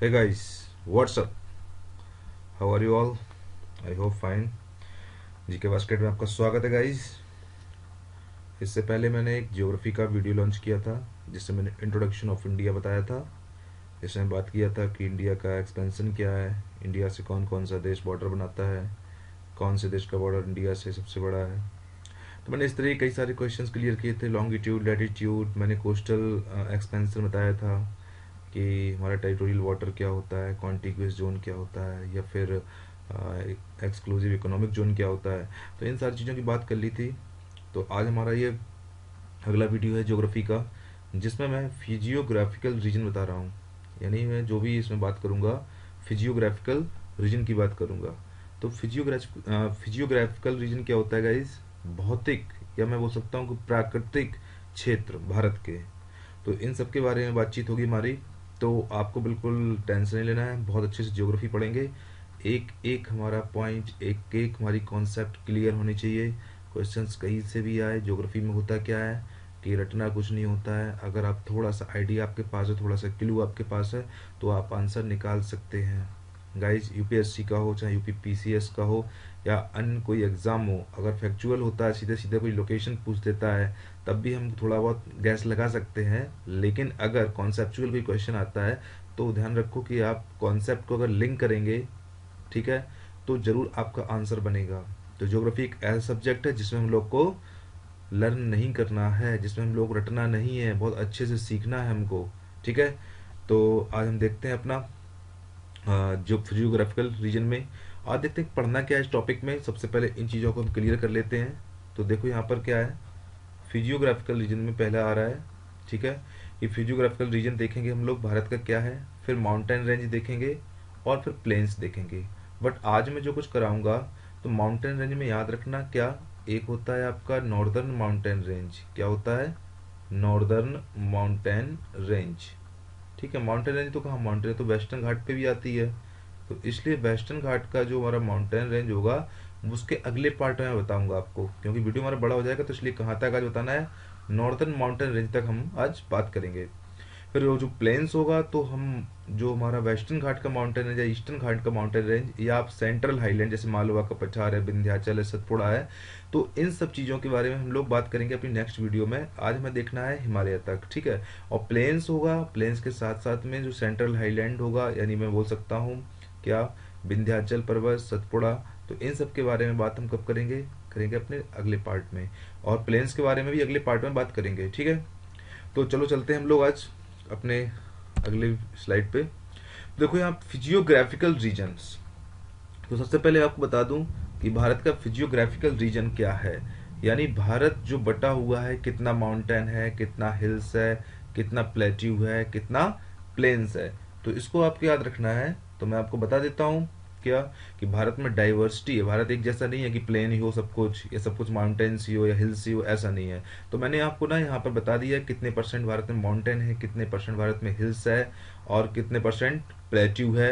hey guys what's up how are you all i hope fine के basket में आपका स्वागत है गाइज इससे पहले मैंने एक ज्योग्राफी का वीडियो लॉन्च किया था जिससे मैंने इंट्रोडक्शन ऑफ इंडिया बताया था जिसमें बात किया था कि इंडिया का एक्सपेंशन क्या है इंडिया से कौन कौन सा देश बॉर्डर बनाता है कौन से देश का बॉर्डर इंडिया से सबसे बड़ा है तो मैंने इस तरह कई सारे क्वेश्चन क्लियर किए थे लॉन्गिट्यूड लेटीट्यूड मैंने कोस्टल एक्सपेंशन uh, बताया था कि हमारा टेरिटोरियल वाटर क्या होता है कॉन्टिग्यूस जोन क्या होता है या फिर एक्सक्लूसिव इकोनॉमिक जोन क्या होता है तो इन सारी चीज़ों की बात कर ली थी तो आज हमारा ये अगला वीडियो है जोग्राफी का जिसमें मैं फिजियोग्राफिकल रीजन बता रहा हूँ यानी मैं जो भी इसमें बात करूँगा फिजियोग्राफिकल रीजन की बात करूँगा तो फिजियोग्राफिक फिजियोग्राफिकल रीजन क्या होता है गाइज भौतिक या मैं बोल सकता हूँ कि प्राकृतिक क्षेत्र भारत के तो इन सब के बारे में बातचीत होगी हमारी तो आपको बिल्कुल टेंशन नहीं लेना है बहुत अच्छे से ज्योग्राफी पढ़ेंगे एक एक हमारा पॉइंट एक एक हमारी कॉन्सेप्ट क्लियर होनी चाहिए क्वेश्चंस कहीं से भी आए ज्योग्राफी में होता क्या है कि रटना कुछ नहीं होता है अगर आप थोड़ा सा आइडिया आपके पास है थोड़ा सा क्लू आपके पास है तो आप आंसर निकाल सकते हैं गाइज यूपीएससी का हो चाहे यूपीपीसीएस का हो या अन्य कोई एग्ज़ाम हो अगर फैक्चुअल होता है सीधे सीधे कोई लोकेशन पूछ देता है तब भी हम थोड़ा बहुत गैस लगा सकते हैं लेकिन अगर कॉन्सेप्चुअल कोई क्वेश्चन आता है तो ध्यान रखो कि आप कॉन्सेप्ट को अगर लिंक करेंगे ठीक है तो ज़रूर आपका आंसर बनेगा तो ज्योग्राफी एक ऐसा सब्जेक्ट है जिसमें हम लोग को लर्न नहीं करना है जिसमें हम लोग रटना नहीं है बहुत अच्छे से सीखना है हमको ठीक है तो आज हम देखते हैं अपना जो जियोग्राफिकल रीजन में आज देखते हैं पढ़ना क्या है इस टॉपिक में सबसे पहले इन चीज़ों को हम क्लियर कर लेते हैं तो देखो यहाँ पर क्या है फिजियोग्राफिकल रीजन में पहला आ रहा है ठीक है ये फिजियोग्राफिकल रीजन देखेंगे हम लोग भारत का क्या है फिर माउंटेन रेंज देखेंगे और फिर प्लेन्स देखेंगे बट आज मैं जो कुछ कराऊंगा तो माउंटेन रेंज में याद रखना क्या एक होता है आपका नॉर्दर्न माउंटेन रेंज क्या होता है नॉर्दर्न माउंटेन रेंज ठीक है माउंटेन रेंज तो कहाँ माउंटेन तो वेस्टर्न घाट पे भी आती है तो इसलिए वेस्टर्न घाट का जो हमारा माउंटेन रेंज होगा उसके अगले पार्ट में बताऊंगा आपको क्योंकि वीडियो हमारा बड़ा हो जाएगा तो इसलिए कहाँ तक आज बताना है नॉर्दर्न माउंटेन रेंज तक हम आज बात करेंगे फिर वो जो प्लेन्स होगा तो हम जो हमारा वेस्टर्न घाट का माउंटेन रेंज या ईस्टर्न घाट का माउंटेन रेंज या आप सेंट्रल हाईलैंड जैसे मालवा का पछार है विंध्याचल है सतपुड़ा है तो इन सब चीज़ों के बारे में हम लोग बात करेंगे अपनी नेक्स्ट वीडियो में आज हमें देखना है हिमालय तक ठीक है और प्लेन्स होगा प्लेन्स के साथ साथ में जो सेंट्रल हाईलैंड होगा यानी मैं बोल सकता हूँ क्या विंध्याचल पर्वत सतपुड़ा तो इन सब के बारे में बात हम कब करेंगे करेंगे अपने अगले पार्ट में और प्लेन्स के बारे में भी अगले पार्ट में बात करेंगे ठीक है तो चलो चलते हैं हम लोग आज अपने अगले स्लाइड पे देखो यहाँ फिजियोग्राफिकल रीजन्स तो सबसे पहले आपको बता दूं कि भारत का फिजियोग्राफिकल रीजन क्या है यानी भारत जो बटा हुआ है कितना माउंटेन है कितना हिल्स है कितना प्लेट्यू है कितना प्लेन्स है तो इसको आपको याद रखना है तो मैं आपको बता देता हूँ क्या कि भारत में डाइवर्सिटी है भारत एक जैसा नहीं है कि प्लेन ही हो सब कुछ या सब कुछ माउंटेन्स ही हो या हिल्स ही हो ऐसा नहीं है तो मैंने आपको ना यहाँ पर बता दिया कितने परसेंट भारत में माउंटेन है कितने परसेंट भारत में हिल्स है और कितने परसेंट प्लेट्यू है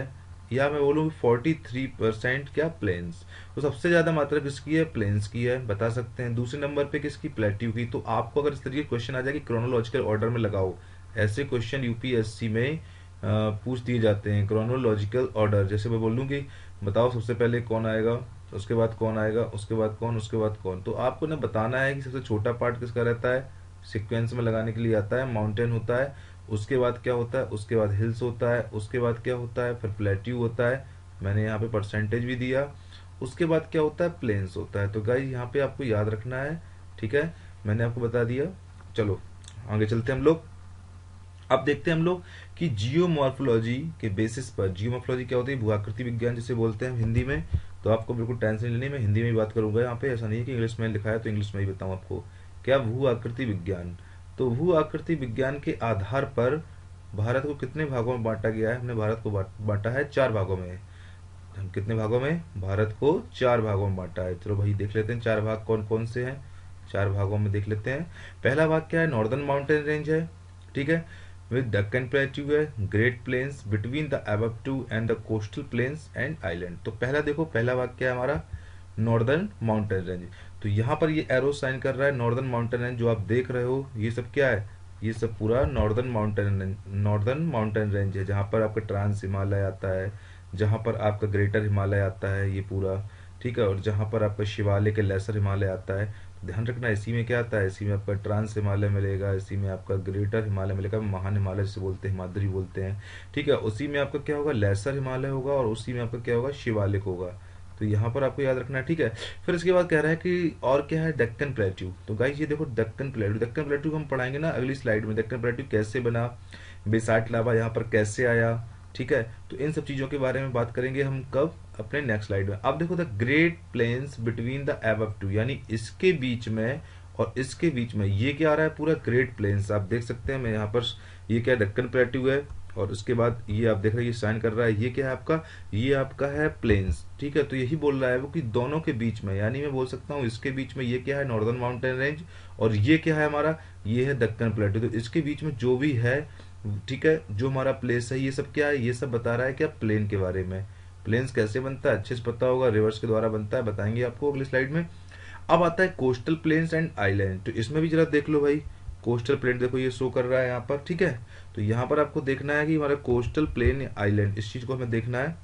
या मैं बोलूँ फोर्टी थ्री परसेंट क्या प्लेन्स तो सबसे ज़्यादा मात्रा किसकी है प्लेन्स की है बता सकते हैं दूसरे नंबर पर किसकी प्लेट्यू की तो आपको अगर इस तरीके क्वेश्चन आ जाए कि क्रोनोलॉजिकल ऑर्डर में लगाओ ऐसे क्वेश्चन यूपीएससी में पूछ दिए जाते हैं क्रोनोलॉजिकल ऑर्डर जैसे मैं बोल दूँ कि बताओ सबसे पहले कौन आएगा उसके बाद कौन आएगा उसके बाद कौन उसके बाद कौन तो आपको ना बताना है कि सबसे छोटा पार्ट किसका रहता है सिक्वेंस में लगाने के लिए आता है माउंटेन होता है उसके बाद क्या होता है उसके बाद हिल्स होता है उसके बाद क्या होता है फिर प्लेट्यू होता है मैंने यहाँ पे परसेंटेज भी दिया उसके बाद क्या होता है प्लेन्स होता है तो गाई यहाँ पे आपको याद रखना है ठीक है मैंने आपको बता दिया चलो आगे चलते हम लोग अब देखते हैं हम लोग कि जियोमॉर्फोलॉजी के बेसिस पर जियोमॉर्फोलॉजी क्या होती है भूआकृति विज्ञान जिसे बोलते हैं हिंदी में तो आपको बिल्कुल टेंशन लेने मैं हिंदी में ही बात करूंगा यहाँ पे ऐसा नहीं है कि इंग्लिश में लिखा है तो इंग्लिश में ही बताऊँ आपको क्या भू आकृति विज्ञान तो भू आकृति विज्ञान के आधार पर भारत को कितने भागों में बांटा गया है हमने भारत को बांटा है चार भागों में हम कितने भागों में भारत को चार भागों में बांटा है चलो भाई देख लेते हैं चार भाग कौन कौन से हैं चार भागों में देख लेते हैं पहला भाग क्या है नॉर्दर्न माउंटेन रेंज है ठीक है with the comparative great plains between the above two and the coastal plains and island तो पहला देखो पहला वाक्य है हमारा नॉर्दर्न माउंटेन रेंज तो यहाँ पर ये एरो साइन कर रहा है नॉर्दर्न माउंटेन रेंज जो आप देख रहे हो ये सब क्या है ये सब पूरा northern mountain range northern mountain range है जहाँ पर आपका ट्रांस हिमालय आता है जहाँ पर आपका ग्रेटर हिमालय आता है ये पूरा ठीक है और जहाँ पर आपका शिवालय के लेसर हिमालय आता है ध्यान रखना इसी में क्या आता है इसी में आपका ट्रांस हिमालय मिलेगा इसी में आपका ग्रेटर हिमालय मिलेगा महान हिमालय जिसे बोलते हैं हिमाद्री बोलते हैं ठीक है उसी में आपका क्या होगा लेसर हिमालय होगा और उसी में आपका क्या होगा शिवालिक होगा तो यहाँ पर आपको याद रखना है ठीक है फिर इसके बाद कह रहा है कि और क्या है डेक्कन प्लेट्यू तो गाइस ये देखो डेक्कन प्लेट्यू डेक्कन प्लेट्यू को हम पढ़ाएंगे ना अगली स्लाइड में डेक्कन प्लेट्यू कैसे बना बेसाट लावा यहाँ पर कैसे आया ठीक है तो इन सब चीज़ों के बारे में बात करेंगे हम कब अपने नेक्स्ट स्लाइड में आप देखो the great plains between the एब टू यानी इसके बीच में और इसके बीच में ये क्या आ रहा है पूरा ग्रेट प्लेन्स आप देख सकते हैं मैं यहाँ पर ये क्या दक्कन प्लेट्यू है और उसके बाद ये आप देख रहे हैं ये साइन कर रहा है ये क्या है आपका ये आपका है प्लेन्स ठीक है तो यही बोल रहा है वो कि दोनों के बीच में यानी मैं बोल सकता हूँ इसके बीच में ये क्या है नॉर्दर्न माउंटेन रेंज और ये क्या है हमारा ये है दक्कन प्लेट्यू तो इसके बीच में जो भी है ठीक है जो हमारा प्लेस है ये सब क्या है ये सब बता रहा है क्या प्लेन के बारे में प्लेन्स कैसे बनता है अच्छे से पता होगा रिवर्स के द्वारा बनता है बताएंगे आपको अगली स्लाइड में अब आता है कोस्टल प्लेन्स एंड आइलैंड तो इसमें भी जरा देख लो भाई कोस्टल प्लेन देखो ये शो कर रहा है यहाँ पर ठीक है तो यहाँ पर आपको देखना है कि हमारा कोस्टल प्लेन आइलैंड इस चीज़ को हमें देखना है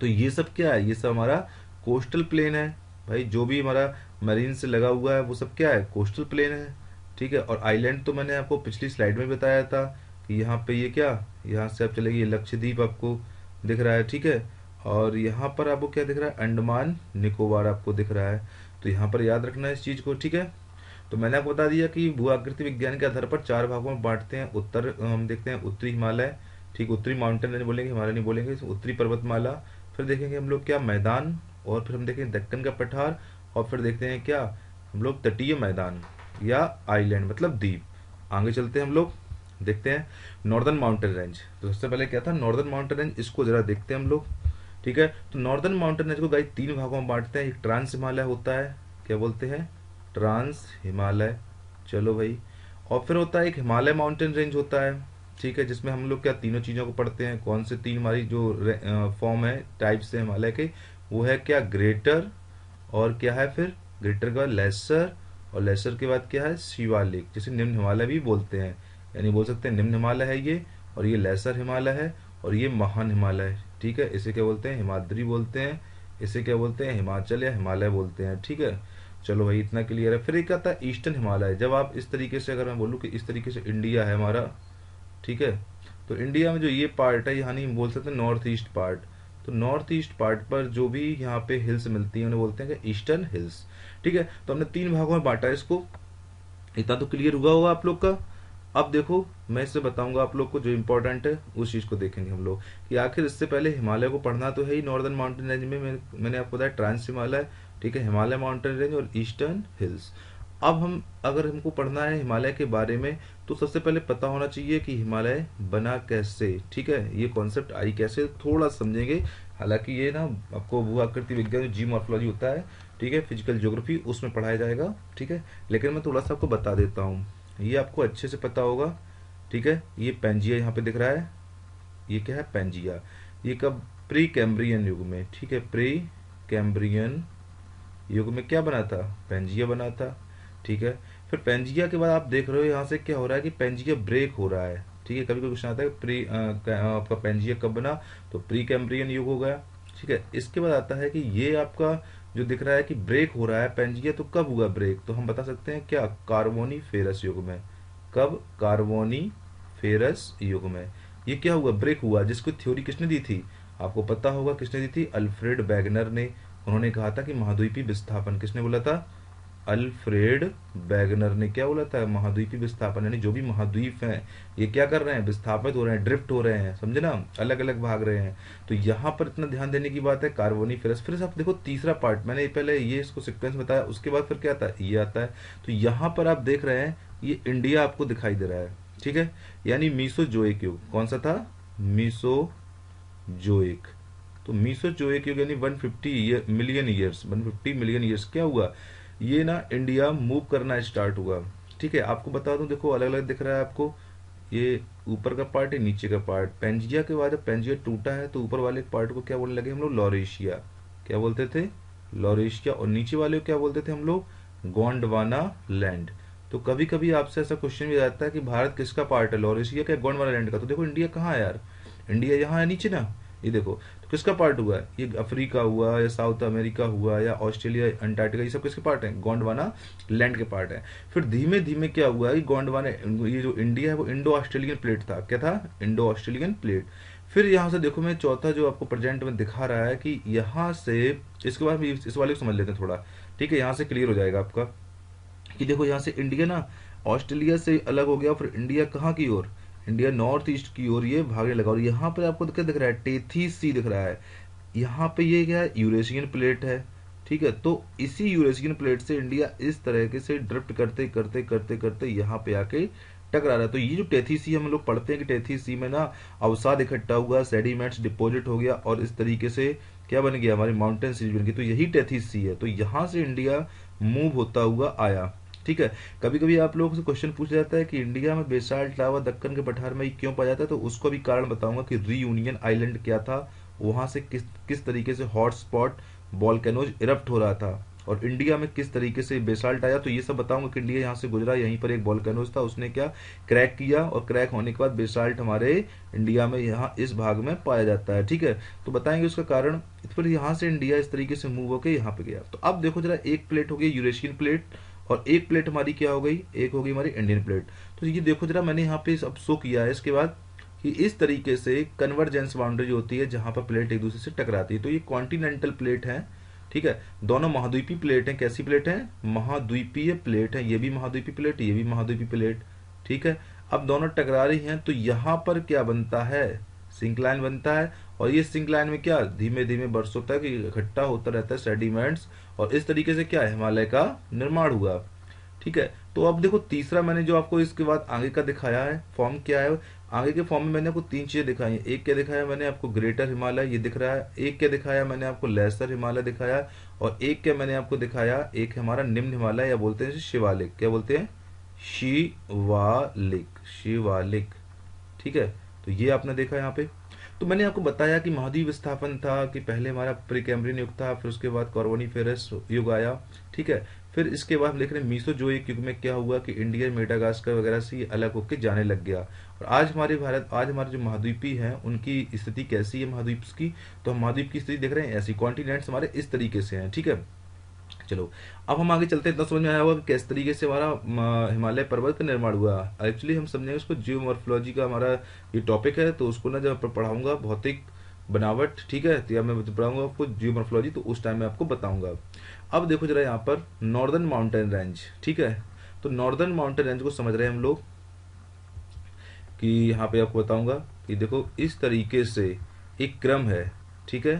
तो ये सब क्या है ये सब हमारा कोस्टल प्लेन है भाई जो भी हमारा मरीन से लगा हुआ है वो सब क्या है कोस्टल प्लेन है ठीक है और आइलैंड तो मैंने आपको पिछली स्लाइड में बताया था यहाँ पे ये क्या यहाँ से आप चलेगी लक्षद्वीप आपको दिख रहा है ठीक है और यहाँ पर आपको क्या दिख रहा है अंडमान निकोबार आपको दिख रहा है तो यहाँ पर याद रखना है इस चीज़ को ठीक है तो मैंने आपको बता दिया कि भू आकृति विज्ञान के आधार पर चार भागों में बांटते हैं उत्तर हम देखते हैं उत्तरी हिमालय ठीक उत्तरी माउंटेन नहीं बोलेंगे हिमालय नहीं बोलेंगे तो उत्तरी पर्वतमाला फिर देखेंगे हम लोग क्या मैदान और फिर हम देखेंगे दक्कन का पठार और फिर देखते हैं क्या हम लोग तटीय मैदान या आइलैंड मतलब द्वीप आगे चलते हैं हम लोग देखते हैं नॉर्दर्न माउंटेन रेंज तो सबसे पहले क्या था नॉर्दर्न माउंटेन रेंज इसको जरा देखते हैं हम लोग ठीक है तो नॉर्दर्न माउंटेन रेंज को गाइस तीन भागों में बांटते हैं एक ट्रांस हिमालय होता है क्या बोलते हैं ट्रांस हिमालय चलो भाई और फिर होता है एक हिमालय माउंटेन रेंज होता है ठीक है जिसमें हम लोग क्या तीनों चीज़ों को पढ़ते हैं कौन से तीन हमारी जो फॉर्म है टाइप्स है हिमालय के वो है क्या ग्रेटर और क्या है फिर ग्रेटर का लेसर और लेसर के बाद क्या है शिवालिक जिसे निम्न हिमालय भी बोलते हैं यानी बोल सकते हैं निम्न हिमालय है ये और ये लेसर हिमालय है और ये महान हिमालय है ठीक है इसे क्या बोलते हैं हिमाद्री बोलते हैं इसे क्या बोलते हैं हिमाचल या हिमालय बोलते हैं ठीक है चलो भाई इतना क्लियर है फिर एक आता है ईस्टर्न हिमालय जब आप इस तरीके से अगर मैं बोलूँ कि इस तरीके से इंडिया है हमारा ठीक है तो इंडिया में जो ये पार्ट है यानी बोल सकते हैं नॉर्थ ईस्ट पार्ट तो नॉर्थ ईस्ट पार्ट पर जो भी यहाँ पे हिल्स मिलती हैं उन्हें बोलते हैं कि ईस्टर्न हिल्स ठीक है तो हमने तीन भागों में बांटा इसको इतना तो क्लियर हुआ होगा आप लोग का अब देखो मैं इससे बताऊंगा आप लोग को जो इम्पोर्टेंट है उस चीज़ को देखेंगे हम लोग कि आखिर इससे पहले हिमालय को पढ़ना तो है ही नॉर्दर्न माउंटेन रेंज में मैंने आपको बताया ट्रांस हिमालय ठीक है हिमालय माउंटेन रेंज और ईस्टर्न हिल्स अब हम अगर हमको पढ़ना है हिमालय के बारे में तो सबसे पहले पता होना चाहिए कि हिमालय बना कैसे ठीक है ये कॉन्सेप्ट आई कैसे थोड़ा समझेंगे हालांकि ये ना आपको भू आकृति विज्ञान जी जीमोर्फोलॉजी होता है ठीक है फिजिकल ज्योग्राफी उसमें पढ़ाया जाएगा ठीक है लेकिन मैं थोड़ा सा आपको बता देता हूँ ये आपको अच्छे से पता होगा ठीक है ये पेंजिया यहाँ पे दिख रहा है ये क्या है पेंजिया ये कब प्री कैम्ब्रियन युग में ठीक है प्री कैम्ब्रियन युग में क्या बना था पेंजिया बना था ठीक है फिर पेंजिया के बाद आप देख रहे हो यहाँ से क्या हो रहा है कि पेंजिया ब्रेक हो रहा है ठीक है कभी कोई क्वेश्चन आता है प्री आपका पेंजिया कब बना तो प्री कैम्ब्रियन युग हो गया ठीक है इसके बाद आता है कि ये आपका जो दिख रहा है कि ब्रेक हो रहा है पेंजिया तो कब हुआ ब्रेक तो हम बता सकते हैं क्या कार्बोनी फेरस युग में कब कार्बोनी फेरस युग में ये क्या हुआ ब्रेक हुआ जिसको थ्योरी किसने दी थी आपको पता होगा किसने दी थी अल्फ्रेड बैगनर ने उन्होंने कहा था कि महाद्वीपी विस्थापन किसने बोला था अल्फ्रेड बैगनर ने क्या बोला था महाद्वीपी विस्थापन यानी जो भी महाद्वीप हैं ये क्या कर रहे हैं विस्थापित हो रहे हैं ड्रिफ्ट हो रहे हैं समझे ना अलग अलग भाग रहे हैं तो यहाँ पर इतना ध्यान देने की बात है कार्बोनी फिर फिर आप देखो तीसरा पार्ट मैंने पहले ये इसको सिक्वेंस बताया उसके बाद फिर क्या आता है ये आता है तो यहाँ पर आप देख रहे हैं ये इंडिया आपको दिखाई दे रहा है ठीक है यानी मीसो जोएक युग कौन सा था मीसो जोएक तो मीसो जोएक युग यानी 150 मिलियन ईयर्स 150 मिलियन ईयर्स क्या हुआ ये ना इंडिया मूव करना स्टार्ट हुआ ठीक है आपको बता दूं देखो अलग अलग दिख रहा है आपको ये ऊपर का पार्ट है नीचे का पार्ट पेंजिया के बाद पेंजिया टूटा है तो ऊपर वाले पार्ट को क्या बोलने लगे हम लोग लॉरेशिया क्या बोलते थे लॉरेशिया और नीचे वाले को क्या बोलते थे हम लोग गोंडवाना लैंड तो कभी कभी आपसे ऐसा क्वेश्चन भी आता है कि भारत किसका पार्ट है लॉरेशिया का गोंडवाना लैंड का तो देखो इंडिया कहाँ है यार इंडिया यहाँ है नीचे ना ये देखो किसका पार्ट हुआ है ये अफ्रीका हुआ या साउथ अमेरिका हुआ या ऑस्ट्रेलिया अंटार्कटिका ये सब किसके पार्ट है गोंडवाना लैंड के पार्ट है फिर धीमे धीमे क्या हुआ कि गोंडवाना ये जो इंडिया है वो इंडो ऑस्ट्रेलियन प्लेट था क्या था इंडो ऑस्ट्रेलियन प्लेट फिर यहां से देखो मैं चौथा जो आपको प्रेजेंट में दिखा रहा है कि यहाँ से इसके बाद इस वाले को समझ लेते हैं थोड़ा ठीक है यहाँ से क्लियर हो जाएगा आपका कि देखो यहाँ से इंडिया ना ऑस्ट्रेलिया से अलग हो गया फिर इंडिया कहाँ की ओर इंडिया नॉर्थ ईस्ट की ओर ये भागने लगा और यहाँ पर आपको क्या दिख रहा है टेथी सी दिख रहा है यहाँ पे ये क्या है यूरेशियन प्लेट है ठीक है तो इसी यूरेशियन प्लेट से इंडिया इस तरह के से ड्रिफ्ट करते करते करते करते यहाँ पे आके टकरा रहा है तो ये जो टेथीसी हम लोग पढ़ते हैं कि टेथीसी में ना अवसाद इकट्ठा हुआ सेडिमेंट्स डिपॉजिट हो गया और इस तरीके से क्या बन गया हमारी माउंटेन सीरीज बन गई तो यही टेथीसी है तो यहाँ से इंडिया मूव होता हुआ आया ठीक है कभी कभी आप लोगों से क्वेश्चन पूछा जाता है कि इंडिया में बेसाल्ट लावा दक्कन के पठार में क्यों पाया जाता है तो उसको भी कारण बताऊंगा कि रीयूनियन आइलैंड क्या था वहां से किस किस तरीके से हॉटस्पॉट वॉलकैनोज इरप्ट हो रहा था और इंडिया में किस तरीके से बेसाल्ट आया तो ये सब बताऊंगा कि इंडिया यहाँ से गुजरा यहीं पर एक वॉलकैनोज था उसने क्या क्रैक किया और क्रैक होने के बाद बेसाल्ट हमारे इंडिया में यहाँ इस भाग में पाया जाता है ठीक है तो बताएंगे उसका कारण फिर यहाँ से इंडिया इस तरीके से मूव होकर यहाँ पे गया तो अब देखो जरा एक प्लेट हो गई यूरेशियन प्लेट और एक प्लेट हमारी क्या हो गई एक हो गई हमारी इंडियन प्लेट तो ये देखो जरा मैंने यहाँ पे अब शो किया है इसके बाद कि इस तरीके से कन्वर्जेंस बाउंड्री होती है जहां पर प्लेट एक दूसरे से टकराती है तो ये कॉन्टिनेंटल प्लेट है ठीक है दोनों महाद्वीपी प्लेट हैं कैसी प्लेट हैं महाद्वीपीय प्लेट है ये भी महाद्वीपीय प्लेट ये भी महाद्वीपी प्लेट ठीक है अब दोनों टकरा रही हैं तो यहां पर क्या बनता है सिंक लाइन बनता है और ये सिंक लाइन में क्या धीमे धीमे बरसों तक इकट्ठा होता रहता है सेडिमेंट्स और इस तरीके से क्या है हिमालय का निर्माण हुआ ठीक है तो अब देखो तीसरा मैंने जो आपको इसके बाद आगे का दिखाया है फॉर्म क्या है आगे के फॉर्म में मैंने आपको तीन चीज़ें दिखाई है एक क्या दिखाया मैंने आपको ग्रेटर हिमालय ये दिख रहा है एक क्या दिखाया मैंने आपको लेसर हिमालय दिखाया और एक क्या मैंने आपको दिखाया एक हमारा निम्न हिमालय या बोलते हैं शिवालिक क्या बोलते हैं शिवालिक शिवालिक ठीक है तो ये आपने देखा यहाँ पे तो मैंने आपको बताया कि महाद्वीप विस्थापन था कि पहले हमारा प्री कैम्ब्रियन युग था फिर उसके बाद कॉर्बोनी फेरस युग आया ठीक है फिर इसके बाद हम देख रहे हैं एक युग में क्या हुआ कि इंडिया मेडागास्कर वगैरह से अलग होकर जाने लग गया और आज हमारे भारत आज हमारे जो महाद्वीपी हैं उनकी स्थिति कैसी है महाद्वीप की तो हम महाद्वीप की स्थिति देख रहे हैं ऐसी कॉन्टिनेंट्स हमारे इस तरीके से हैं ठीक है चलो अब हम आगे चलते हैं इतना समझ में आया होगा कि किस तरीके से हमारा हिमालय पर्वत का निर्माण हुआ एक्चुअली हम समझेंगे उसको जियोमोर्फोलॉजी का हमारा ये टॉपिक है तो उसको ना जब पढ़ाऊंगा भौतिक बनावट ठीक है तो या मैं पढ़ाऊंगा आपको जियोमोर्फोलॉजी तो उस टाइम में आपको बताऊंगा अब देखो जरा यहाँ पर नॉर्दर्न माउंटेन रेंज ठीक है तो नॉर्दर्न माउंटेन रेंज को समझ रहे हैं हम लोग कि यहाँ पे आपको बताऊंगा कि देखो इस तरीके से एक क्रम है ठीक है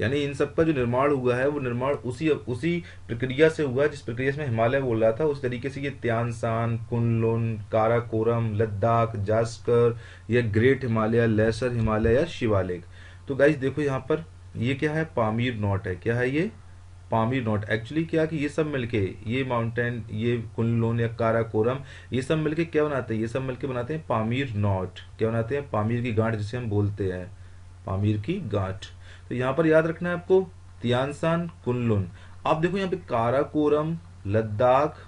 यानी इन सब का जो निर्माण हुआ है वो निर्माण उसी उसी प्रक्रिया से हुआ जिस प्रक्रिया से हिमालय बोल रहा था उस तरीके से ये त्यानसान कुनलुन काराकोरम लद्दाख जास्कर या ग्रेट हिमालय लेसर हिमालय या शिवालिक तो गाइज देखो यहाँ पर ये क्या है पामीर नॉट है क्या है ये पामीर नॉट एक्चुअली क्या कि ये सब मिलके ये माउंटेन ये कुनलोन या काराकोरम ये सब मिलके क्या बनाते हैं ये सब मिलके बनाते हैं पामीर नॉट क्या बनाते हैं पामीर की गांठ जिसे हम बोलते हैं पामीर की गांठ तो यहां पर याद रखना है आपको तियानसान कुनलुन आप देखो यहाँ पे काराकोरम लद्दाख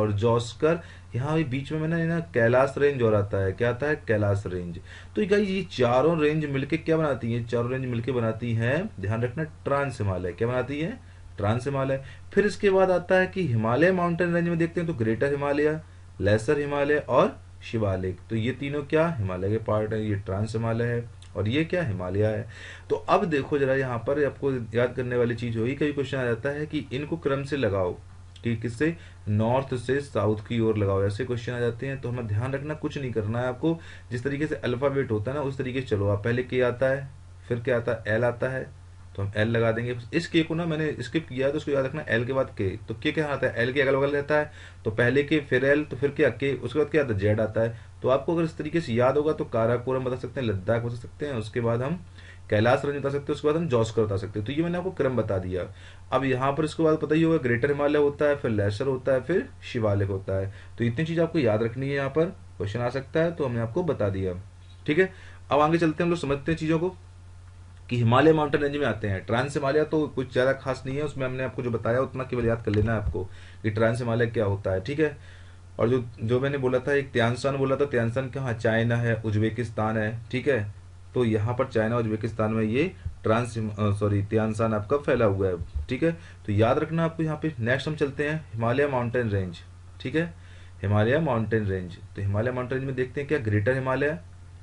और जोस्कर यहाँ बीच में मैंने ना कैलाश रेंज और आता है क्या आता है कैलाश रेंज तो गाइज ये चारों रेंज मिलके क्या बनाती है चारों रेंज मिलके बनाती है ध्यान रखना ट्रांस हिमालय क्या बनाती है ट्रांस हिमालय फिर इसके बाद आता है कि हिमालय माउंटेन रेंज में देखते हैं तो ग्रेटर हिमालय लेसर हिमालय और शिवालिक तो ये तीनों क्या हिमालय के पार्ट है ये ट्रांस हिमालय है और ये क्या हिमालय है तो अब देखो जरा यहाँ पर आपको याद करने वाली चीज़ होगी कभी क्वेश्चन आ जाता है कि इनको क्रम से लगाओ कि किससे नॉर्थ से साउथ की ओर लगाओ ऐसे क्वेश्चन आ जाते हैं तो हमें ध्यान रखना कुछ नहीं करना है आपको जिस तरीके से अल्फ़ाबेट होता है ना उस तरीके से चलो आप पहले के आता है फिर क्या आता है एल आता है तो हम एल लगा देंगे इस के को ना मैंने स्किप किया तो उसको याद रखना एल के बाद के तो के क्या आता है एल के अगल बगल रहता है तो पहले के फिर एल तो फिर क्या के उसके बाद क्या आता है जेड आता है तो आपको अगर इस तरीके से याद होगा तो काराकोरम बता सकते हैं लद्दाख बता सकते हैं उसके बाद हम कैलाश रंज बता सकते हैं उसके बाद हम जॉस्कर बता सकते हैं तो ये मैंने आपको क्रम बता दिया अब यहाँ पर इसके बाद पता ही होगा ग्रेटर हिमालय होता है फिर लेसर होता है फिर शिवालिक होता है तो इतनी चीज़ आपको याद रखनी है यहाँ पर क्वेश्चन आ सकता है तो हमने आपको बता दिया ठीक है अब आगे चलते हैं हम लोग समझते हैं चीज़ों को कि हिमालय माउंटेन रेंज में आते हैं ट्रांस हिमालय तो कुछ ज़्यादा खास नहीं है उसमें हमने आपको जो बताया उतना केवल याद कर लेना है आपको कि ट्रांस हिमालय क्या होता है ठीक है और जो जो मैंने बोला था एक त्यानसान बोला था त्यानसान के हाँ चाइना है उज्बेकिस्तान है ठीक है तो यहाँ पर चाइना उज्बेकिस्तान में ये ट्रांस सॉरी त्यानसान आपका फैला हुआ है ठीक है तो याद रखना आपको यहाँ पे नेक्स्ट हम चलते हैं हिमालय माउंटेन रेंज ठीक है हिमालय माउंटेन रेंज तो हिमालय माउंटेन रेंज में देखते हैं क्या ग्रेटर हिमालय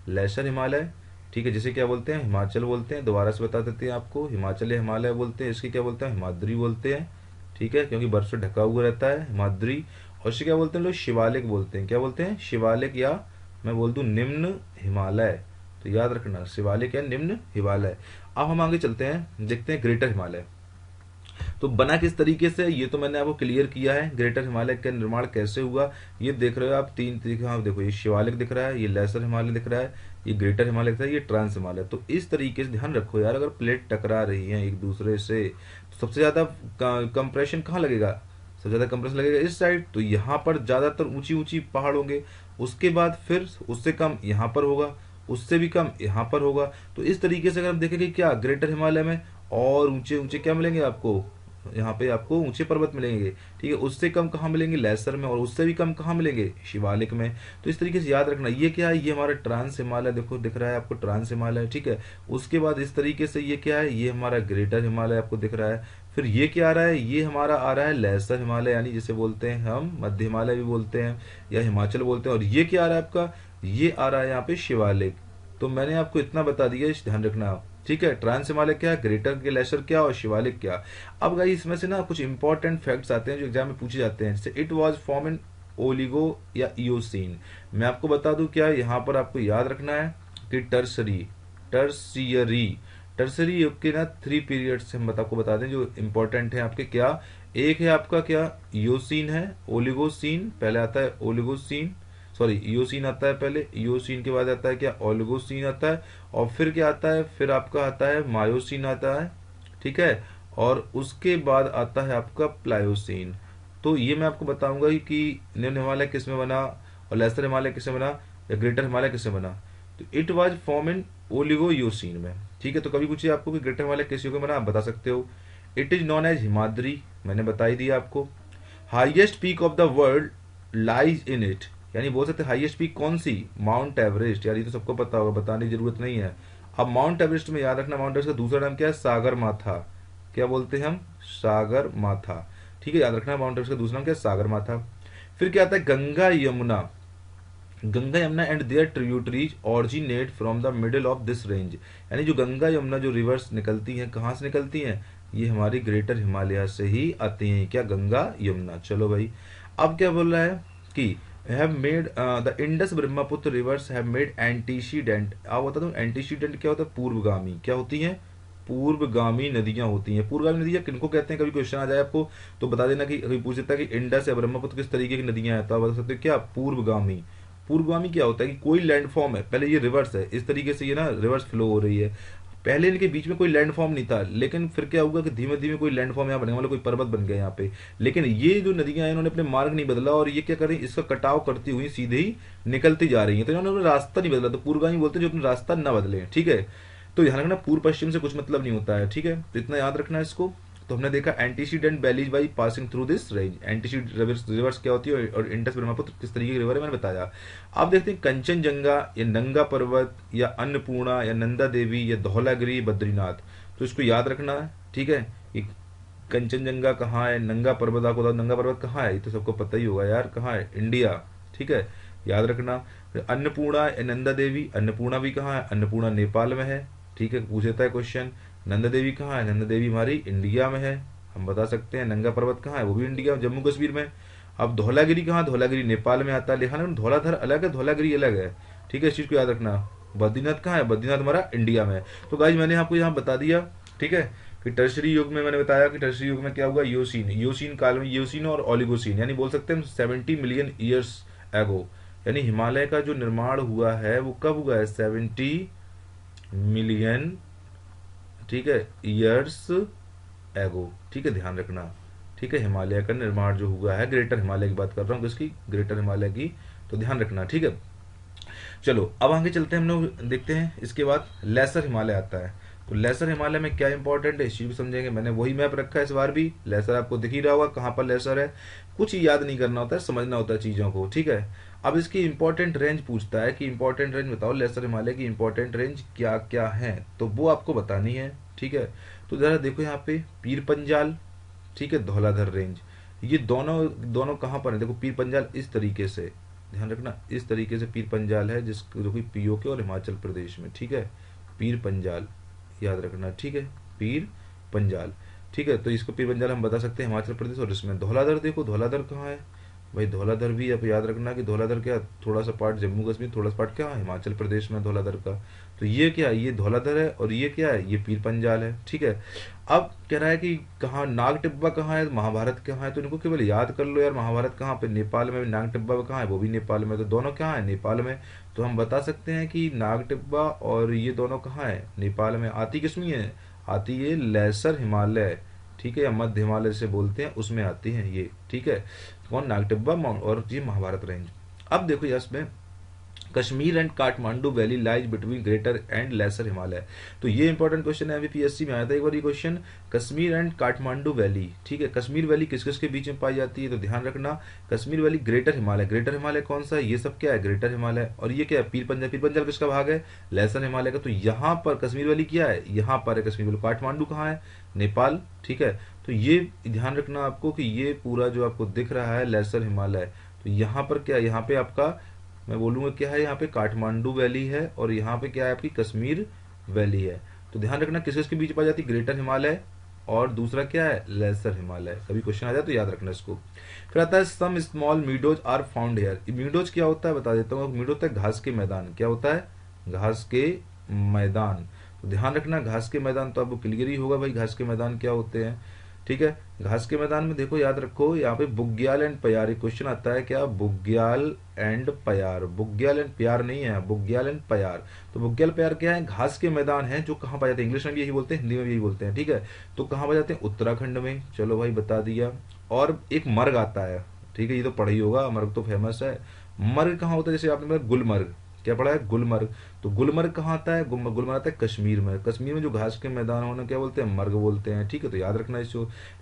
लेसर हिमालय ठीक है जिसे क्या बोलते हैं हिमाचल बोलते हैं दोबारा से बता देते हैं आपको हिमाचल हिमालय बोलते हैं इसकी क्या बोलते हैं हिमाद्री बोलते हैं ठीक है क्योंकि बर्फ से ढका हुआ रहता है हिमाद्री और इसे क्या बोलते हैं लोग शिवालिक बोलते हैं क्या बोलते हैं शिवालिक या मैं बोल दू निम्न हिमालय तो याद रखना शिवालिक या निम्न हिमालय अब हम आगे चलते हैं देखते हैं ग्रेटर हिमालय तो बना किस तरीके से ये तो मैंने आपको क्लियर किया है ग्रेटर हिमालय का निर्माण कैसे हुआ ये देख रहे हो आप तीन तरीके आप हाँ, देखो ये शिवालिक दिख रहा है ये लेसर हिमालय दिख रहा है ये ग्रेटर हिमालय दिख रहा है ये ट्रांस हिमालय तो इस तरीके से ध्यान रखो यार अगर प्लेट टकरा रही है एक दूसरे से तो सबसे ज्यादा कंप्रेशन कहाँ लगेगा सबसे ज़्यादा कंप्रेशन लगेगा इस साइड तो यहाँ पर ज़्यादातर ऊंची ऊंची पहाड़ होंगे उसके बाद फिर उससे कम यहाँ पर होगा उससे भी कम यहाँ पर होगा तो इस तरीके से अगर हम देखेंगे क्या ग्रेटर हिमालय में और ऊंचे ऊंचे क्या मिलेंगे आपको यहाँ पे आपको ऊंचे पर्वत मिलेंगे ठीक है उससे कम कहाँ मिलेंगे लेसर में और उससे भी कम कहाँ मिलेंगे शिवालिक में तो इस तरीके से याद रखना ये क्या है ये हमारा ट्रांस हिमालय देखो दिख रहा है आपको ट्रांस हिमालय ठीक है उसके बाद इस तरीके से ये क्या है ये हमारा ग्रेटर हिमालय आपको दिख रहा है फिर ये क्या आ रहा है ये हमारा आ रहा है लेसर हिमालय यानी जिसे बोलते हैं हम मध्य हिमालय भी बोलते हैं या हिमाचल बोलते हैं और ये क्या आ रहा है आपका ये आ रहा है यहाँ पे शिवालिक तो मैंने आपको इतना बता दिया ध्यान रखना ठीक है ट्रांस हिमालय क्या ग्रेटर के लेसर क्या और शिवालिक क्या अब गाई इसमें से ना कुछ इंपॉर्टेंट फैक्ट्स आते हैं जो एग्जाम में पूछे जाते हैं जैसे it was form in Oligo या इोसिन मैं आपको बता दू क्या यहां पर आपको याद रखना है कि टर्सरी टर्सियरी टर्सरी युग के ना थ्री पीरियड्स हम आपको बता दें जो इंपॉर्टेंट है आपके क्या एक है आपका क्या योसिन है ओलिगोसिन पहले आता है ओलिगोसिन सॉरी ईओसिन आता है पहले ईओसिन के बाद आता है क्या ओलिगोसिन आता है और फिर क्या आता है फिर आपका आता है मायोसिन आता है ठीक है और उसके बाद आता है आपका प्लायोसिन तो ये मैं आपको बताऊंगा कि निम्न हिमालय किसमें बना और लेसर हिमालय किसमें बना या ग्रेटर हिमालय किसमें बना तो इट वॉज फॉर्म इन ओलिवोयोसीन में ठीक है तो कभी पूछिए आपको कि ग्रेटर वाले किस युग में आप बता सकते हो it is known as Himadri मैंने बताई दी आपको highest peak of the world lies in it यानी बोल सकते हाइएस्ट पीक कौन सी माउंट एवरेस्ट यार ये तो सबको पता होगा बताने की जरूरत नहीं है अब माउंट एवरेस्ट में याद रखना माउंट एवरेस्ट का दूसरा नाम क्या है सागर माथा क्या बोलते हैं हम सागर माथा ठीक है याद रखना माउंट एवरेस्ट का दूसरा नाम क्या है सागर माथा फिर क्या आता है Ganga Yamuna Ganga Yamuna and their tributaries originate from the middle of this range यानी जो गंगा यमुना जो रिवर्स निकलती हैं कहाँ से निकलती हैं ये हमारी ग्रेटर हिमालय से ही आती हैं क्या गंगा यमुना चलो भाई अब क्या बोल रहा है कि have made the Indus Brahmaputra rivers have made antecedent आप बता दूं एंटीसीडेंट क्या होता है पूर्वगामी क्या होती है पूर्वगामी नदियां होती हैं पूर्वगामी नदियां किनको कहते हैं कभी क्वेश्चन आ जाए आपको तो बता देना कि कभी पूछ देता है कि इंडस या ब्रह्मपुत्र किस तरीके की नदियां हैं तो आप बता सकते हो क्या पूर्वगामी पूर्वगामी क्या होता है कि कोई लैंडफॉर्म है पहले ये रिवर्स है इस तरीके से ये ना रिवर्स फ्लो हो रही है पहले इनके बीच में कोई लैंडफॉर्म नहीं था लेकिन फिर क्या हुआ कि धीमे धीमे कोई लैंडफॉर्म यहाँ बने मतलब कोई पर्वत बन गया यहाँ पे लेकिन ये जो नदियां हैं इन्होंने अपने मार्ग नहीं बदला और ये क्या कर रही है इसका कटाव करती हुई सीधे ही निकलती जा रही है तो इन्होंने रास्ता नहीं बदला तो पूर्वगामी बोलते जो अपना रास्ता ना बदले ठीक है तो यहाँ रखना पूर्व पश्चिम से कुछ मतलब नहीं होता है ठीक है तो इतना याद रखना इसको तो हमने देखा antecedent valleys by passing through this range antecedent rivers क्या होती है और इंडस ब्रह्मपुत्र किस तरीके की रिवर है मैंने बताया आप देखते हैं कंचनजंगा या नंगा पर्वत या अन्नपूर्णा या नंदा देवी या धौलागिरी बद्रीनाथ तो इसको याद रखना है ठीक है कि कंचनजंगा कहाँ है नंगा पर्वत आपको नंगा पर्वत कहाँ है ये तो सबको पता ही होगा यार कहाँ है इंडिया ठीक है याद रखना अन्नपूर्णा नंदा देवी अन्नपूर्णा भी कहाँ है अन्नपूर्णा नेपाल में है ठीक है पूछ देता है क्वेश्चन नंद देवी कहाँ है नंद देवी हमारी इंडिया में है हम बता सकते हैं नंगा पर्वत कहाँ है वो भी इंडिया जम्मू कश्मीर में अब धौलागिरी कहाँ धौलागिरी नेपाल में आता है लेकिन लेकिन धौलाधर अलग है धौलागिरी अलग है ठीक है इस चीज़ को याद रखना बद्रीनाथ कहाँ है बद्रीनाथ हमारा इंडिया में है तो गाइज मैंने आपको यहाँ बता दिया ठीक है कि टर्शरी युग में मैंने बताया कि टर्शरी युग में क्या हुआ योसिन योसिन काल में योसिन और ऑलिगोसिन यानी बोल सकते हैं सेवेंटी मिलियन ईयर्स एगो यानी हिमालय का जो निर्माण हुआ है वो कब हुआ है सेवेंटी मिलियन ठीक है ईयर्स एगो ठीक है ध्यान रखना ठीक है हिमालय का निर्माण जो हुआ है ग्रेटर हिमालय की बात कर रहा हूँ किसकी ग्रेटर हिमालय की तो ध्यान रखना ठीक है चलो अब आगे चलते हैं हम लोग देखते हैं इसके बाद लेसर हिमालय आता है तो लेसर हिमालय में क्या इंपॉर्टेंट है इस चीज समझेंगे मैंने वही मैप रखा है इस बार भी लेसर आपको दिख ही रहा होगा कहाँ पर लेसर है कुछ याद नहीं करना होता है समझना होता है चीज़ों को ठीक है अब इसकी इंपॉर्टेंट रेंज पूछता है कि इंपॉर्टेंट रेंज बताओ लेसर हिमालय की इंपॉर्टेंट रेंज क्या क्या है तो वो आपको बतानी है ठीक है तो जरा देखो यहाँ पे पीर पंजाल ठीक है धौलाधर रेंज ये दोनों दोनों कहाँ पर है देखो पीर पंजाल इस तरीके से ध्यान रखना इस तरीके से पीर पंजाल है जिस जो कि पीओ के और हिमाचल प्रदेश में ठीक है पीर पंजाल याद रखना ठीक है पीर पंजाल ठीक है तो इसको पीर पंजाल हम बता सकते हैं हिमाचल प्रदेश और इसमें धौलाधर देखो धौलाधर कहाँ है भाई धौलाधर भी आप याद रखना कि धौलाधर क्या थोड़ा सा पार्ट जम्मू कश्मीर थोड़ा सा पार्ट क्या हिमाचल प्रदेश में धौलाधर का तो ये क्या ये धौलाधर है और ये क्या है ये पीर पंजाल है ठीक है अब कह रहा है कि कहाँ नाग टिब्बा कहाँ है महाभारत कहाँ है तो इनको केवल याद कर लो यार महाभारत कहाँ पे नेपाल में नाग टिब्बा कहाँ है वो भी नेपाल में तो दोनों कहाँ है नेपाल में तो हम बता सकते हैं कि नाग टिब्बा और ये दोनों कहाँ है नेपाल में आती किसमें है आती ये लेसर हिमालय ठीक है या मध्य हिमालय से बोलते हैं उसमें आती है ये ठीक है कौन नागटिब्बा और जी महाभारत रेंज अब देखो इसमें Kashmir and Kathmandu valley lies between greater and lesser Himalaya तो ये इंपॉर्टेंट क्वेश्चन है अभी में आया था एक बार ये question Kashmir and Kathmandu valley ठीक है कश्मीर वैली किस किस के बीच में पाई जाती है तो ध्यान रखना Kashmir valley greater Himalaya greater Himalaya कौन सा है ये सब क्या है ग्रेटर हिमालय और ये क्या है पीर पंजाब पीर पंजाब किसका भाग है लेसर हिमालय का तो यहाँ पर कश्मीर वैली क्या है यहाँ पर है कश्मीर वैली काठमांडू कहाँ है नेपाल ठीक है तो ये ध्यान रखना आपको कि ये पूरा जो आपको दिख रहा है लेसर हिमालय तो यहाँ पर क्या यहाँ पे आपका मैं बोलूंगा क्या है यहाँ पे काठमांडू वैली है और यहाँ पे क्या है आपकी कश्मीर वैली है तो ध्यान रखना किस के बीच पाई जाती है ग्रेटर हिमालय और दूसरा क्या है लेसर हिमालय कभी क्वेश्चन आ जाए तो याद रखना इसको फिर आता है some small meadows are found here meadows क्या होता है बता देता हूँ मीडो होता है घास के मैदान क्या होता है घास के मैदान तो ध्यान रखना घास के मैदान तो आपको क्लियर ही होगा भाई घास के मैदान क्या होते हैं ठीक है घास के मैदान में देखो याद रखो यहाँ पे बुग्याल एंड प्यार एक क्वेश्चन आता है क्या बुग्याल एंड प्यार बुग्याल एंड प्यार नहीं है बुग्याल एंड प्यार तो बुग्याल प्यार क्या है घास के मैदान है जो कहाँ पाए जाते हैं इंग्लिश में भी यही बोलते हैं हिंदी में भी यही बोलते हैं ठीक है तो कहाँ पाए जाते हैं उत्तराखंड में चलो भाई बता दिया और एक मर्ग आता है ठीक है ये तो पढ़ा ही होगा मर्ग तो फेमस है मर्ग कहाँ होता है जैसे आपने बोला गुलमर्ग क्या पड़ा है गुलमर्ग तो गुलमर्ग कहाँ आता है गुलमर्ग आता है कश्मीर में कश्मीर में जो घास के मैदान होना क्या बोलते हैं मर्ग बोलते हैं ठीक है तो याद रखना इस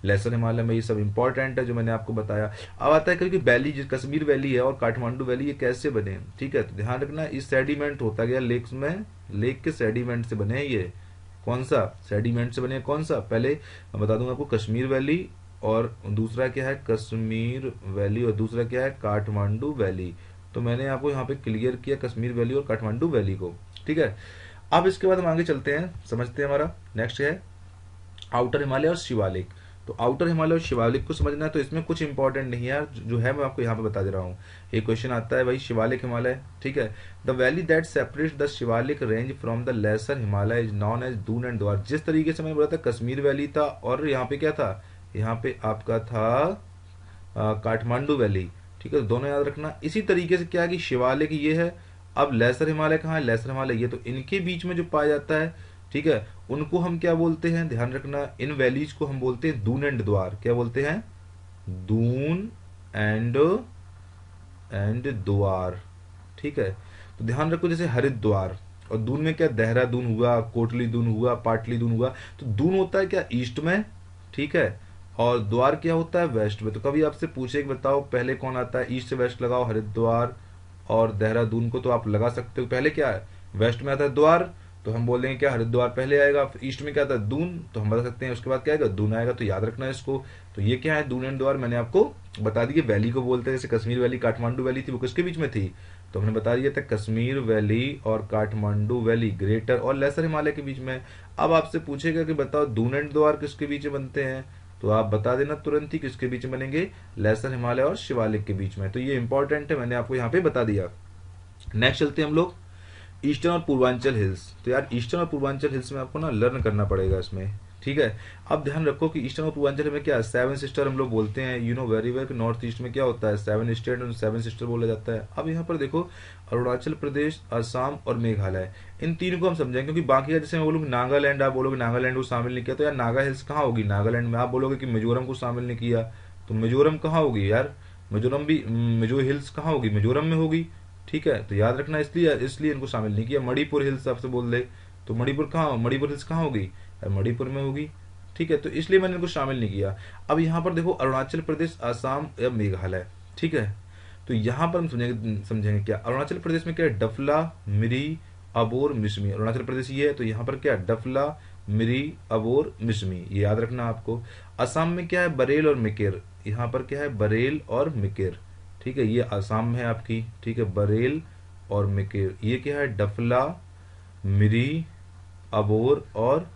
लेसन हिमालय में ये सब इंपॉर्टेंट है जो मैंने आपको बताया अब आता है क्योंकि वैली कश्मीर वैली है और काठमांडू वैली ये कैसे बने ठीक है तो ध्यान रखना इस सेडिमेंट होता गया लेक में लेक के सेडिमेंट से बने ये कौन सा सेडिमेंट से बने कौन सा पहले बता दूंगा आपको कश्मीर वैली और दूसरा क्या है कश्मीर वैली और दूसरा क्या है काठमांडू वैली तो मैंने आपको यहाँ पे क्लियर किया कश्मीर वैली और काठमांडू वैली को ठीक है अब इसके बाद हम आगे चलते हैं समझते हैं हमारा नेक्स्ट है आउटर हिमालय और शिवालिक तो आउटर हिमालय और शिवालिक को समझना है तो इसमें कुछ इंपॉर्टेंट नहीं है जो है मैं आपको यहाँ पे बता दे रहा हूँ ये क्वेश्चन आता है भाई शिवालिक हिमालय ठीक है the valley that separate the Shivalik range from the lesser Himalaya is known as Doon and Dwar जिस तरीके से मैंने बोला था कश्मीर वैली था और यहाँ पे क्या था यहाँ पे आपका था काठमांडू वैली ठीक है तो दोनों याद रखना इसी तरीके से क्या है कि शिवालिक ये है अब लैसर हिमालय कहाँ है लेसर हिमालय ये तो इनके बीच में जो पाया जाता है ठीक है उनको हम क्या बोलते हैं ध्यान रखना इन वैलीज को हम बोलते हैं दून एंड द्वार क्या बोलते हैं दून एंड एंड द्वार ठीक है तो ध्यान रखो जैसे हरिद्वार और दून में क्या देहरादून हुआ कोटली दून हुआ पाटली दून हुआ तो दून होता है क्या ईस्ट में ठीक है और द्वार क्या होता है वेस्ट में तो कभी आपसे पूछे कि बताओ पहले कौन आता है ईस्ट से वेस्ट लगाओ हरिद्वार और देहरादून को तो आप लगा सकते हो पहले क्या है वेस्ट में आता है द्वार तो हम बोलेंगे क्या हरिद्वार पहले आएगा ईस्ट में क्या आता है दून तो हम बता सकते हैं उसके बाद क्या आएगा दून आएगा तो याद रखना है इसको तो ये क्या है दून एंड द्वार मैंने आपको बता दी कि वैली को बोलते हैं जैसे कश्मीर वैली काठमांडू वैली थी वो किसके बीच में थी तो हमने बता दिया था कश्मीर वैली और काठमांडू वैली ग्रेटर और लेसर हिमालय के बीच में अब आपसे पूछेगा कि बताओ दून एंड द्वार किसके बीच बनते हैं तो आप बता देना तुरंत ही किसके बीच बनेंगे लेसर हिमालय और शिवालिक के बीच में तो ये इंपॉर्टेंट है मैंने आपको यहाँ पे बता दिया नेक्स्ट चलते हम लोग ईस्टर्न और पूर्वांचल हिल्स तो यार ईस्टर्न और पूर्वांचल हिल्स में आपको ना लर्न करना पड़ेगा इसमें ठीक है अब ध्यान रखो कि ईस्टर्न और पूर्वांचल में क्या सेवन सिस्टर हम लोग बोलते हैं you know very well north east में क्या होता है सेवन स्टेट और सेवन सिस्टर बोला जाता है अब यहाँ पर देखो अरुणाचल प्रदेश असम और मेघालय इन तीन को हम समझेंगे क्योंकि बाकी का जैसे मैं बोलूँगी नागालैंड आप बोलोगे नागालैंड को शामिल नहीं किया तो यार नागा हिल्स कहाँ होगी नागालैंड में आप बोलोगे कि मिजोरम को शामिल नहीं किया तो मिजोरम कहाँ होगी यार मिजोरम भी मिजो हिल्स कहाँ होगी मिजोरम में होगी ठीक है तो याद रखना इसलिए इसलिए इनको शामिल नहीं किया मणिपुर हिल्स आपसे बोल दे तो मणिपुर कहाँ मणिपुर हिल्स कहाँ होगी मणिपुर में होगी ठीक है तो इसलिए मैंने इनको शामिल नहीं किया अब यहाँ पर देखो अरुणाचल प्रदेश आसाम या मेघालय ठीक है तो यहाँ पर हम समझेंगे समझेंगे क्या अरुणाचल प्रदेश में क्या है डफला मिरी अबोर मिशमी अरुणाचल प्रदेश ये है तो यहाँ पर क्या डफला मिरी अबोर मिशमी ये याद रखना आपको असम में क्या है बरेल और मिकेर यहाँ पर क्या है बरेल और मिकेर ठीक है ये असम है आपकी ठीक है बरेल और मिकेर ये क्या है डफला मिरी अबोर और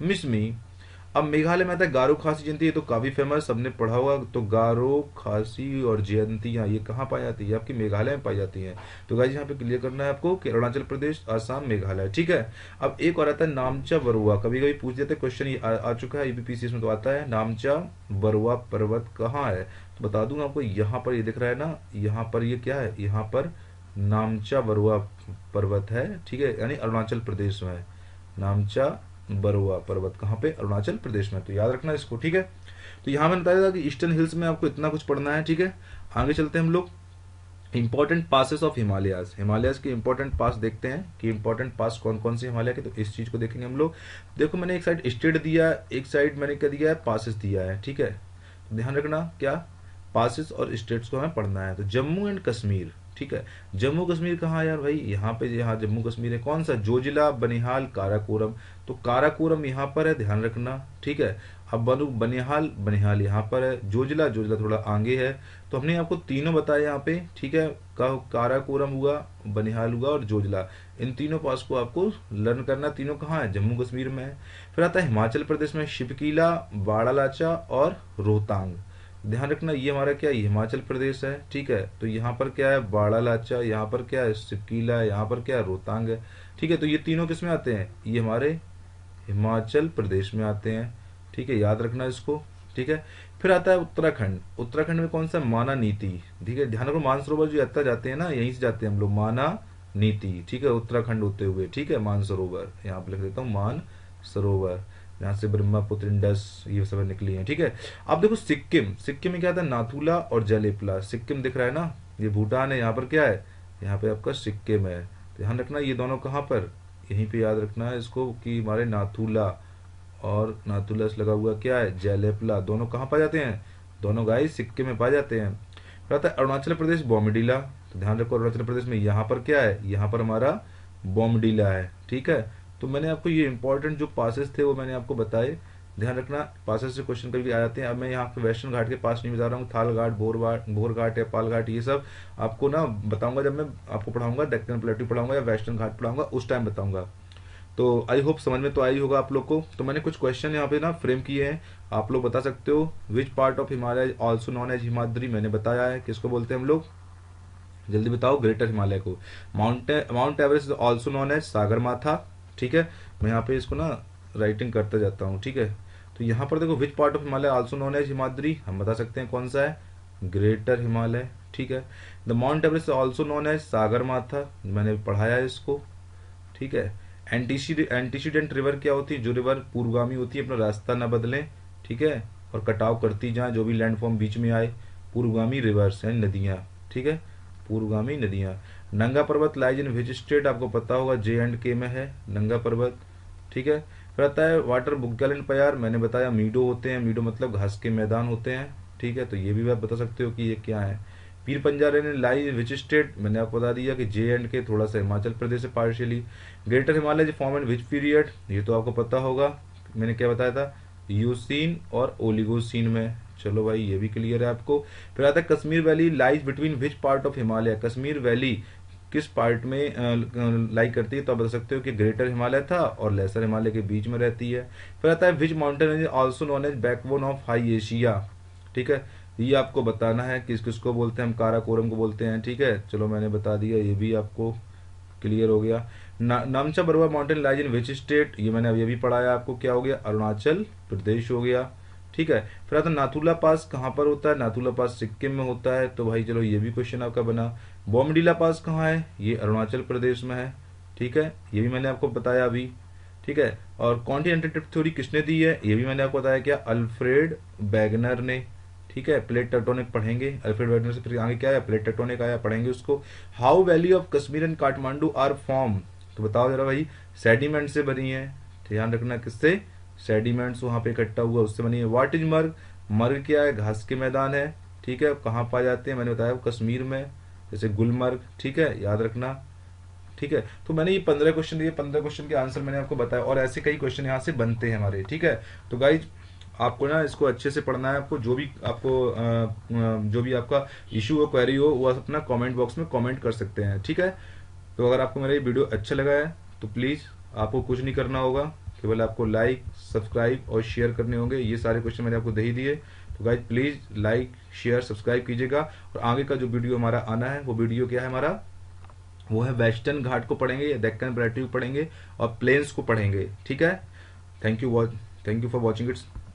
मिस मी अब मेघालय में आता है गारो खासी जयंती ये तो काफ़ी फेमस सबने पढ़ा होगा तो गारो खासी और जयंतियाँ ये कहाँ पाई जाती है आपकी मेघालय में पाई जाती है तो गाइज यहाँ पे क्लियर करना है आपको कि अरुणाचल प्रदेश आसाम मेघालय ठीक है अब एक और आता है नामचा बरुआ कभी कभी पूछ देते क्वेश्चन ये आ, आ चुका है ईबीपीसीएस में तो आता है नामचा बरुआ पर्वत कहाँ है तो बता दूंगा आपको यहाँ पर ये दिख रहा है ना यहाँ पर ये क्या है यहाँ पर नामचा बरुआ पर्वत है ठीक है यानी अरुणाचल प्रदेश में नामचा बरुआ पर्वत कहाँ पे अरुणाचल प्रदेश में तो याद रखना इसको ठीक है तो यहाँ मैंने बताया था कि ईस्टर्न हिल्स में आपको इतना कुछ पढ़ना है ठीक है आगे चलते हैं हम लोग important passes of Himalayas Himalayas के इंपॉर्टेंट पास देखते हैं कि इंपॉर्टेंट पास कौन कौन से हिमालय के तो इस चीज को देखेंगे हम लोग देखो मैंने एक साइड स्टेट दिया एक साइड मैंने क्या दिया है पासिस दिया है ठीक है तो ध्यान रखना क्या पासिस और स्टेट्स को हमें पढ़ना है तो जम्मू एंड कश्मीर ठीक है जम्मू कश्मीर कहाँ यार भाई यहाँ पे यहाँ जम्मू कश्मीर है कौन सा जोजिला बनिहाल काराकोरम तो काराकोरम यहाँ पर है ध्यान रखना ठीक है अब बनु बनिहाल बनिहाल यहाँ पर है जोजिला जोजिला थोड़ा आगे है तो हमने आपको तीनों बताया यहाँ पे ठीक है काराकोरम हुआ बनिहाल हुआ और जोजिला इन तीनों पास को आपको लर्न करना तीनों कहाँ है जम्मू कश्मीर में है फिर आता है हिमाचल प्रदेश में शिपकीला बाड़ालाचा और रोहतांग ध्यान रखना ये हमारा क्या है हिमाचल प्रदेश है ठीक है तो यहाँ पर क्या है बाड़ा लाचा यहाँ पर क्या है सिपकीला है यहाँ पर क्या है रोहतांग है ठीक है तो ये तीनों किस में आते हैं ये हमारे हिमाचल प्रदेश में आते हैं ठीक है याद रखना इसको ठीक है फिर आता है उत्तराखंड उत्तराखंड में कौन सा माना नीति ठीक है ध्यान रखो मानसरोवर जो यात्रा जाते हैं ना यहीं से जाते हैं हम लोग माना नीति ठीक है उत्तराखंड होते हुए ठीक है मानसरोवर यहाँ पर लिख देता हूँ मान सरोवर यहाँ से ब्रह्मपुत्र इंडस ये सब निकली है ठीक है अब देखो सिक्किम सिक्किम में क्या था नाथुला और जलेपला सिक्किम दिख रहा है ना ये भूटान है यहाँ पर क्या है यहाँ पे आपका सिक्किम है तो ध्यान रखना ये दोनों कहाँ पर यहीं पे याद रखना है इसको कि हमारे नाथुला और नाथुला से लगा हुआ क्या है जलेपला दोनों कहाँ पाए जाते हैं दोनों गाय सिक्किम में पाए जाते हैं आता है अरुणाचल प्रदेश बॉमडीला तो ध्यान रखो अरुणाचल प्रदेश में यहाँ पर क्या है यहाँ पर हमारा बॉमडीला है ठीक है तो मैंने आपको ये इंपॉर्टेंट जो पासेस थे वो मैंने आपको बताए ध्यान रखना पासेस से क्वेश्चन कभी आ जाते हैं अब मैं यहाँ पे वेस्टर्न घाट के पास नहीं बता रहा हूँ थाल घाट बोर भोर घाट या पाल घाट ये सब आपको ना बताऊंगा जब मैं आपको पढ़ाऊंगा डेक्कन प्लेटू पढ़ाऊंगा या वेस्टर्न घाट पढ़ाऊंगा उस टाइम बताऊंगा तो आई होप समझ में तो आई होगा आप लोग को तो मैंने कुछ क्वेश्चन यहाँ पे ना फ्रेम किए हैं आप लोग बता सकते हो which part of Himalaya also known as Himadri मैंने बताया है किसको बोलते हैं हम लोग जल्दी बताओ ग्रेटर हिमालय को mount mount Everest also known as Sagarmatha ठीक है मैं यहाँ पे इसको ना राइटिंग करता जाता हूँ ठीक है तो यहाँ पर देखो which part of Himalaya also known as Himadri हम बता सकते हैं कौन सा है ग्रेटर हिमालय ठीक है the mount Everest also known as Sagarmatha मैंने पढ़ाया है इसको ठीक है एंटीसीडेंट एंटीसीडेंट रिवर क्या होती है जो रिवर पूर्वगामी होती है अपना रास्ता ना बदलें ठीक है और कटाव करती जाए जो भी लैंडफॉर्म बीच में आए पूर्वगामी रिवर्स हैं नदियाँ ठीक है पूर्वगामी नदियाँ नंगा पर्वत लाइज इन विच स्टेट आपको पता होगा जे एंड के में है नंगा पर्वत ठीक है फिर आता है वाटर बुग्गल एंड पयार मैंने बताया मीडो होते हैं मीडो मतलब घास के मैदान होते हैं ठीक है तो ये भी आप बता सकते हो कि ये क्या है पीर पंजारे ने लाई विच स्टेट मैंने आपको बता दिया कि जे एंड के थोड़ा सा हिमाचल प्रदेश से partially greater Himalaya form and which period ये तो आपको पता होगा मैंने क्या बताया था यूसीन और ओलिगोसीन में चलो भाई ये भी क्लियर है आपको फिर आता है Kashmir valley lies between which part of Himalaya Kashmir valley किस पार्ट में लाई करती है तो आप बता सकते हो कि ग्रेटर हिमालय था और लेसर हिमालय के बीच में रहती है फिर आता है which mountain is also known as backbone of high Asia ठीक है ये आपको बताना है किस किस को बोलते हैं हम काराकोरम को बोलते हैं ठीक है चलो मैंने बता दिया ये भी आपको क्लियर हो गया ना, Namcha Barwa mountain lies in which state ये मैंने अभी अभी पढ़ाया आपको क्या हो गया अरुणाचल प्रदेश हो गया ठीक है फिर आता नाथुला पास कहां पर होता है नाथुला पास सिक्किम में होता है तो भाई चलो ये भी क्वेश्चन आपका बना बॉमडीला पास कहाँ है ये अरुणाचल प्रदेश में है ठीक है ये भी मैंने आपको बताया अभी ठीक है और कॉन्टिनेंटल थ्योरी किसने दी है ये भी मैंने आपको बताया क्या अल्फ्रेड बैगनर ने ठीक है प्लेट टेक्टोनिक पढ़ेंगे अल्फ्रेड बैगनर से फिर आगे क्या है प्लेट टेक्टोनिक आया पढ़ेंगे उसको how valley of Kashmir and Kathmandu are form तो बताओ जरा भाई सेडिमेंट से बनी है ध्यान रखना किससे सेडिमेंट्स वहाँ पे इकट्ठा हुआ उससे बनी है वाट इज मर्ग मर्ग क्या है घास के मैदान है ठीक है कहाँ पाए जाते हैं मैंने बताया कश्मीर में जैसे गुलमर्ग ठीक है याद रखना ठीक है तो मैंने ये पंद्रह क्वेश्चन दिए पंद्रह क्वेश्चन के आंसर मैंने आपको बताया और ऐसे कई क्वेश्चन यहाँ से बनते हैं हमारे ठीक है तो गाइज आपको ना इसको अच्छे से पढ़ना है आपको जो भी आपको जो भी आपका इशू हो क्वेरी हो वो अपना कमेंट बॉक्स में कमेंट कर सकते हैं ठीक है तो अगर आपको मेरा ये वीडियो अच्छा लगा है तो प्लीज़ आपको कुछ नहीं करना होगा केवल आपको लाइक सब्सक्राइब और शेयर करने होंगे ये सारे क्वेश्चन मैंने आपको दे ही दिए तो guys please like share subscribe कीजिएगा और आगे का जो वीडियो हमारा आना है वो वीडियो क्या है हमारा वो है वेस्टर्न घाट को पढ़ेंगे या डेक्कन को पढ़ेंगे और प्लेन्स को पढ़ेंगे ठीक है thank you thank you for watching it's